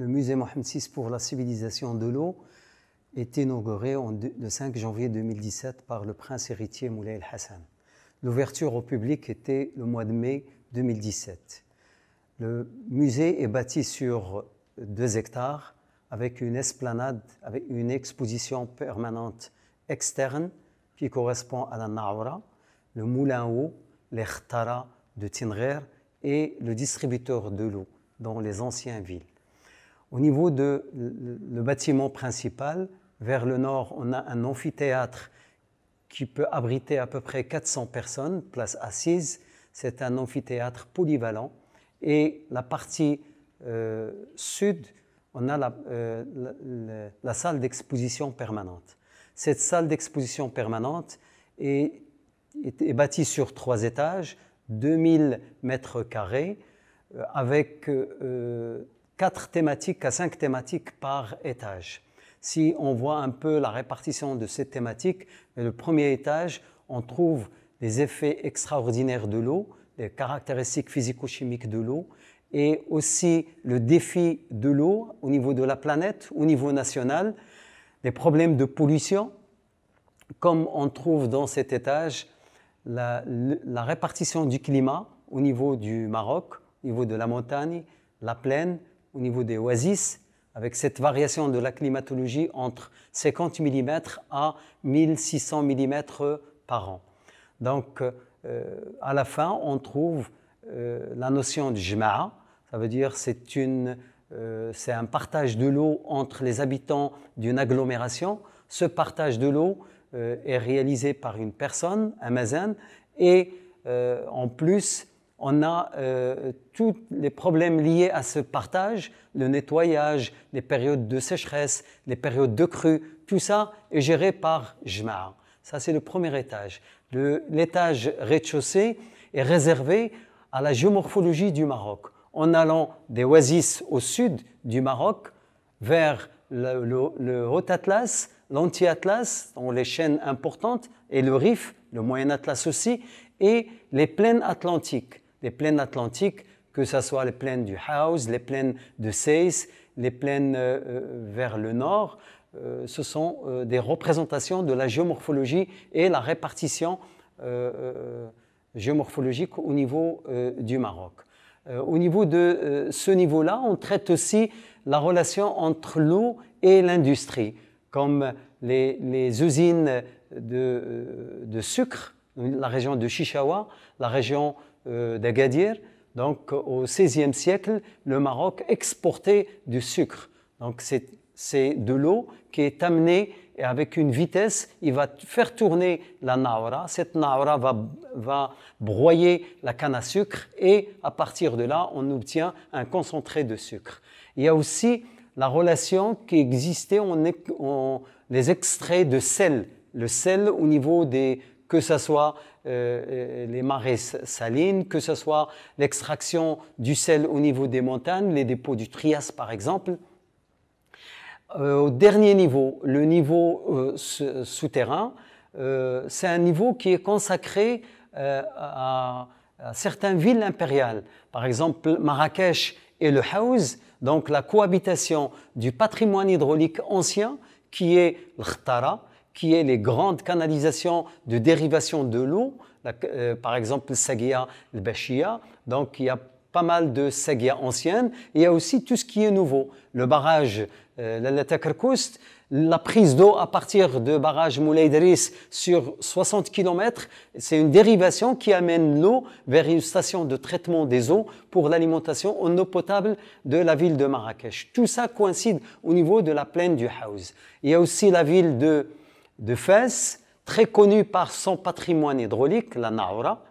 le musée Mohamed VI pour la civilisation de l'eau est inauguré le 5 janvier 2017 par le prince héritier Moulay Hassan. L'ouverture au public était le mois de mai 2017. Le musée est bâti sur 2 hectares avec une esplanade, avec une exposition permanente externe qui correspond à la Naoura, le moulin eau, les de Tinrer et le distributeur de l'eau dans les anciennes villes. Au niveau de le bâtiment principal, vers le nord, on a un amphithéâtre qui peut abriter à peu près 400 personnes, place assise. C'est un amphithéâtre polyvalent. Et la partie euh, sud, on a euh, la, salle d'exposition permanente. Cette salle d'exposition permanente est, bâtie sur trois étages, 2000 mètres carrés, euh, avec quatre thématiques à cinq thématiques par étage. Si on voit un peu la répartition de ces thématiques, le premier étage, on trouve les effets extraordinaires de l'eau, les caractéristiques physico-chimiques de l'eau, et aussi le défi de l'eau au niveau de la planète, au niveau national, les problèmes de pollution, comme on trouve dans cet étage la, la répartition du climat au niveau du Maroc, au niveau de la montagne, la plaine, au niveau des oasis, avec cette variation de la climatologie entre 50 mm à 1600 mm par an. Donc, euh, à la fin, on trouve euh, la notion de jma'a, ça veut dire c'est une euh, c'est un partage de l'eau entre les habitants d'une agglomération. Ce partage de l'eau est réalisé par une personne, un mazan, et en plus, on a euh, tous les problèmes liés à ce partage, le nettoyage, les périodes de sécheresse, les périodes de crue, tout ça est géré par Jmar. Ça, c'est le premier étage. L'étage rez-de-chaussée est réservé à la géomorphologie du Maroc, en allant des oasis au sud du Maroc vers le, le Haut Atlas, l'Anti-Atlas, dont les chaînes importantes, et le Rif, le Moyen Atlas aussi, et les plaines atlantiques. Les plaines atlantiques, que ce soit les plaines du House, les plaines de Seis, les plaines euh, euh, vers le nord, euh, ce sont des représentations de la géomorphologie et la répartition géomorphologique au niveau du Maroc. au niveau de ce niveau-là, on traite aussi la relation entre l'eau et l'industrie, comme les, usines de, sucre, la région de Chichawa, la région euh, d'Agadir. Donc au XVIe siècle, le Maroc exportait du sucre. Donc c'est de l'eau qui est amenée et avec une vitesse, il va faire tourner la naora. Cette naora va, broyer la canne à sucre et à partir de là, on obtient un concentré de sucre. Il y a aussi la relation qui existait, on, on les extraits de sel. Le sel au niveau des, que ce soit euh, les marées salines, que ce soit l'extraction du sel au niveau des montagnes, les dépôts du Trias par exemple. Euh, au dernier niveau, le niveau euh, souterrain, c'est un niveau qui est consacré à, certaines villes impériales. Par exemple, Marrakech et le Haouz, donc la cohabitation du patrimoine hydraulique ancien qui est l'Khtara, qui est les grandes canalisations de dérivation de l'eau, par exemple Sagia le bashia donc il y a pas mal de Sagia anciennes, il y a aussi tout ce qui est nouveau, le barrage euh, la Takerkoust, la prise d'eau à partir de barrage Moulay sur 60 km, c'est une dérivation qui amène l'eau vers une station de traitement des eaux pour l'alimentation en eau potable de la ville de Marrakech. Tout ça coïncide au niveau de la plaine du Haouz. Il y a aussi la ville de de Fès, très connu par son patrimoine hydraulique, la Naura. a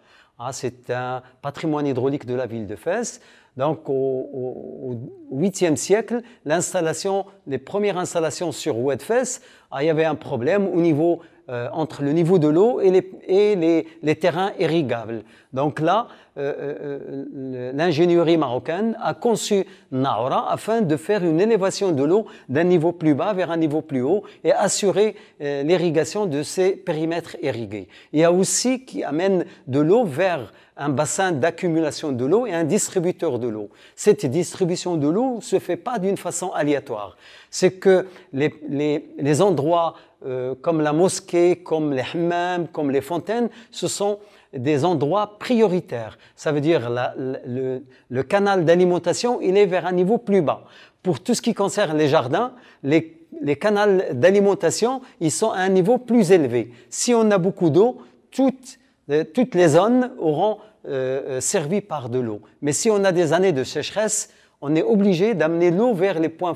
ah, c'est un patrimoine hydraulique de la ville de Fès. Donc, au, 8e siècle, l'installation, les premières installations sur Oued Fès, ah, il y avait un problème au niveau euh, entre le niveau de l'eau et, les, terrains irrigables. Donc là, euh, euh, l'ingénierie marocaine a conçu Naura afin de faire une élévation de l'eau d'un niveau plus bas vers un niveau plus haut et assurer l'irrigation de ces périmètres irrigués. Il y a aussi qui amène de l'eau vers un bassin d'accumulation de l'eau et un distributeur de l'eau. Cette distribution de l'eau ne se fait pas d'une façon aléatoire. C'est que les, endroits euh, comme la mosquée, comme les hammams, comme les fontaines, ce sont des endroits prioritaires. Ça veut dire le, canal d'alimentation, il est vers un niveau plus bas. Pour tout ce qui concerne les jardins, les les canaux d'alimentation, ils sont à un niveau plus élevé. Si on a beaucoup d'eau, toutes euh, toutes les zones auront euh, euh, servi par de l'eau. Mais si on a des années de sécheresse, on est obligé d'amener l'eau vers les points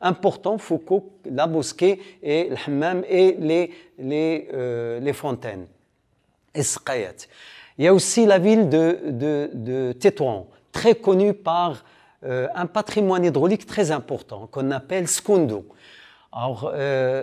importants, Foucault, la bosquée, et le hammam et les, fontaines. Il y a aussi la ville de, de, Tétouan, très connue par un patrimoine hydraulique très important qu'on appelle Skondo. Alors,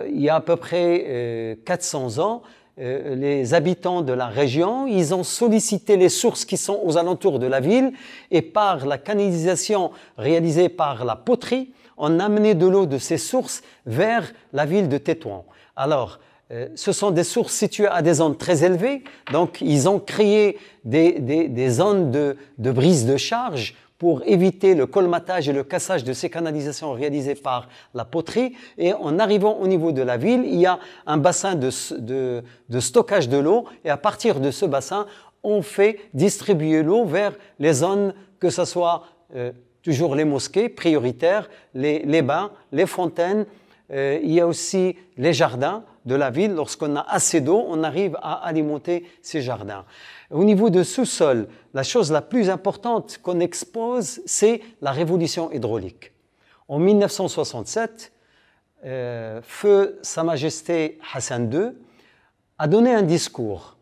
il y a à peu près 400 ans, euh, les habitants de la région, ils ont sollicité les sources qui sont aux alentours de la ville et par la canalisation réalisée par la poterie, on amené de l'eau de ces sources vers la ville de Tétouan. Alors, euh, ce sont des sources situées à des zones très élevées, donc ils ont créé des, des, des zones de, de brise de charge pour éviter le colmatage et le cassage de ces canalisations réalisées par la poterie. Et en arrivant au niveau de la ville, il y a un bassin de, stockage de l'eau. Et à partir de ce bassin, on fait distribuer l'eau vers les zones, que ce soit euh, toujours les mosquées prioritaires, les, bains, les fontaines. Euh, il y a aussi les jardins de la ville, lorsqu'on a assez d'eau, on arrive à alimenter ces jardins. Au niveau de sous-sol, la chose la plus importante qu'on expose, c'est la révolution hydraulique. En 1967, euh, feu Sa Majesté Hassan II a donné un discours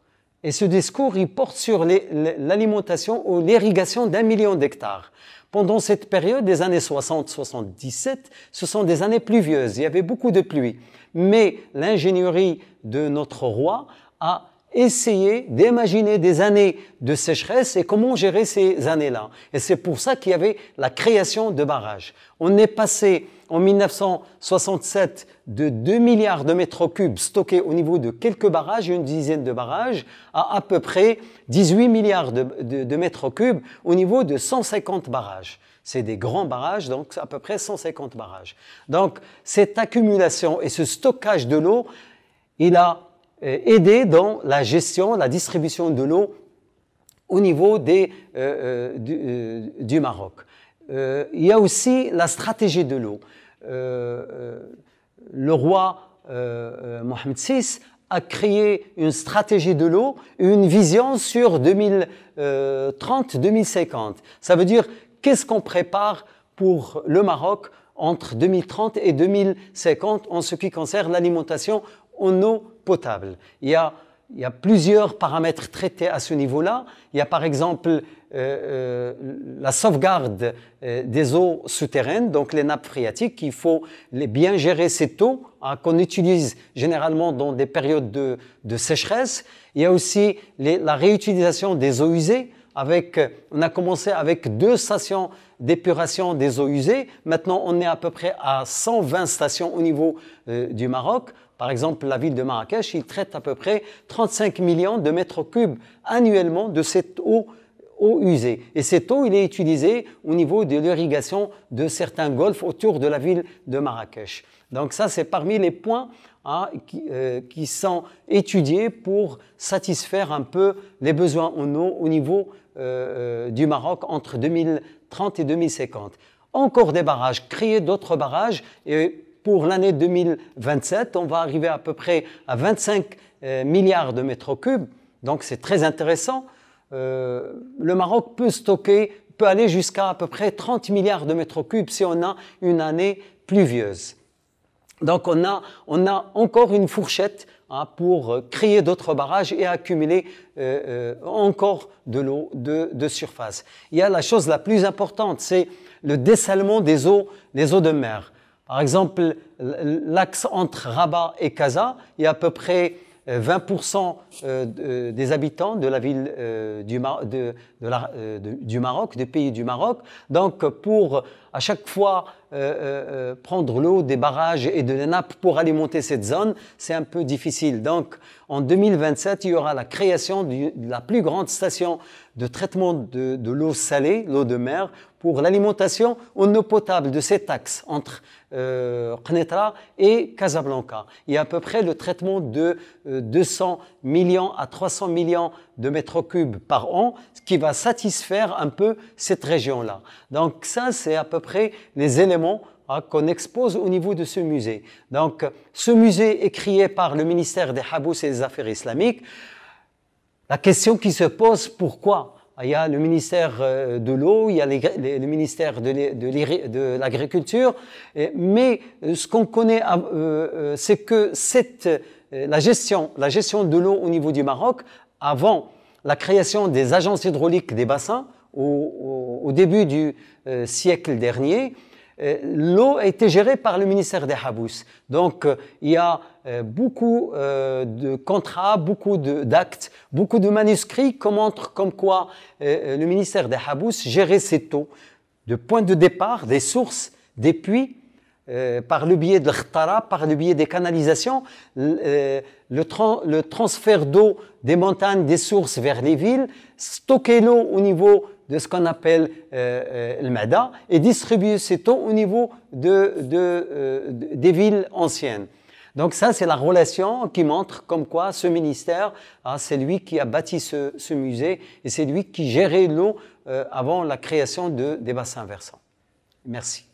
et ce discours, il porte sur l'alimentation ou l'irrigation d'un million d'hectares. Pendant cette période des années 60-77, ce sont des années pluvieuses, il y avait beaucoup de pluie. Mais l'ingénierie de notre roi a essayer d'imaginer des années de sécheresse et comment gérer ces années-là. Et c'est pour ça qu'il y avait la création de barrages. On est passé en 1967 de 2 milliards de mètres cubes stockés au niveau de quelques barrages, une dizaine de barrages, à à peu près 18 milliards de, de, mètres cubes au niveau de 150 barrages. C'est des grands barrages, donc à peu près 150 barrages. Donc cette accumulation et ce stockage de l'eau, il a euh, aider dans la gestion, la distribution de l'eau au niveau des, euh, euh, du, Maroc. il y a aussi la stratégie de l'eau. le roi Mohamed VI a créé une stratégie de l'eau, une vision sur 2030-2050. Ça veut dire qu'est-ce qu'on prépare pour le Maroc entre 2030 et 2050 en ce qui concerne l'alimentation en eau potable. Il y a, plusieurs paramètres traités à ce niveau-là. Il y a par exemple euh, euh, la sauvegarde euh, des eaux souterraines, donc les nappes phréatiques. Il faut les bien gérer cette eau hein, qu'on utilise généralement dans des périodes de, sécheresse. Il y a aussi la réutilisation des eaux usées. Avec, on a commencé avec deux stations d'épuration des eaux usées. Maintenant, on est à peu près à 120 stations au niveau du Maroc. Par exemple, la ville de Marrakech, il traite à peu près 35 millions de mètres cubes annuellement de cette eau, eau usée. Et cette eau, il est utilisée au niveau de l'irrigation de certains golfs autour de la ville de Marrakech. Donc ça, c'est parmi les points hein, euh, qui, sont étudiés pour satisfaire un peu les besoins en eau au niveau euh, euh, du Maroc entre 2030 et 2050. Encore des barrages, créer d'autres barrages et pour l'année 2027, on va arriver à peu près à 25 euh, milliards de mètres cubes. Donc c'est très intéressant. Euh, le Maroc peut stocker, peut aller jusqu'à à peu près 30 milliards de mètres cubes si on a une année pluvieuse. Donc on a, on a encore une fourchette hein, pour euh, créer d'autres barrages et accumuler encore de l'eau de, surface. Il y a la chose la plus importante, c'est le dessalement des eaux, des eaux de mer. Par exemple, l'axe entre Rabat et Casa, il y a à peu près 20% euh, euh, des habitants de la ville euh, du, du Maroc, du pays du Maroc. Donc, pour à chaque fois euh, euh, euh, prendre l'eau des barrages et de la nappe pour alimenter cette zone, c'est un peu difficile. Donc en 2027, il y aura la création de la plus grande station de traitement de, l'eau salée, l'eau de mer, pour l'alimentation en eau potable de cet axe entre euh, et Casablanca. Il y a à peu près le traitement de 200 millions à 300 millions de mètres cubes par an, ce qui va satisfaire un peu cette région-là. Donc ça, c'est à peu près les éléments hein, qu'on expose au niveau de ce musée. Donc, ce musée est créé par le ministère des Habous et des Affaires islamiques. La question qui se pose, pourquoi Il y a le ministère euh, de l'eau, il y a le ministère de l'agriculture, mais euh, ce qu'on connaît, euh, c'est que la, gestion, la gestion de l'eau au niveau du Maroc, avant la création des agences hydrauliques des bassins, au, début du euh, siècle dernier, euh, l'eau a été gérée par le ministère des Habous. Donc euh, il y a beaucoup de contrats, beaucoup d'actes, beaucoup de manuscrits qui montrent comme quoi le ministère des Habous gérait cette eau de point de départ, des sources, des puits, par le biais de l'Khtara, par le biais des canalisations, le, le transfert d'eau des montagnes, des sources vers les villes, stocker l'eau au niveau de ce qu'on appelle euh, euh, le Mada et distribuer ces eau au niveau euh, de, des villes anciennes. Donc ça, c'est la relation qui montre comme quoi ce ministère, ah, c'est lui qui a bâti ce, musée et c'est lui qui gérait l'eau avant la création de, des bassins versants. Merci.